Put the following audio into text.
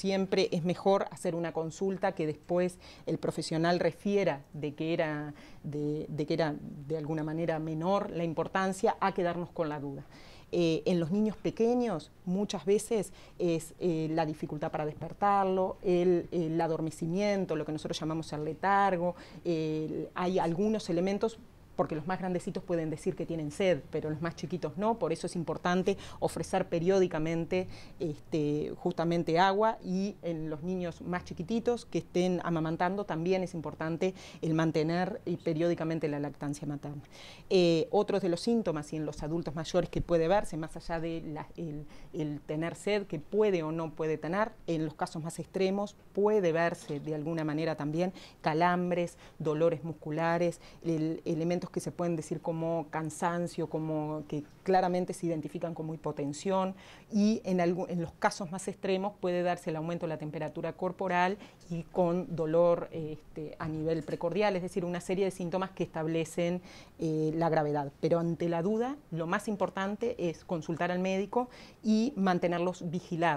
siempre es mejor hacer una consulta que después el profesional refiera de que era de, que era de alguna manera menor la importancia a quedarnos con la duda. Eh, en los niños pequeños muchas veces es eh, la dificultad para despertarlo, el, adormecimiento, lo que nosotros llamamos el letargo, hay algunos elementos porque los más grandecitos pueden decir que tienen sed, pero los más chiquitos no, por eso es importante ofrecer periódicamente este, justamente agua y en los niños más chiquititos que estén amamantando también es importante el mantener periódicamente la lactancia materna. Eh, otros de los síntomas y en los adultos mayores que puede verse, más allá de el, tener sed que puede o no puede tener, en los casos más extremos puede verse de alguna manera también calambres, dolores musculares, elementos que se pueden decir como cansancio, como que claramente se identifican como hipotensión y en, los casos más extremos puede darse el aumento de la temperatura corporal y con dolor este, a nivel precordial, es decir, una serie de síntomas que establecen eh, la gravedad. Pero ante la duda, lo más importante es consultar al médico y mantenerlos vigilados.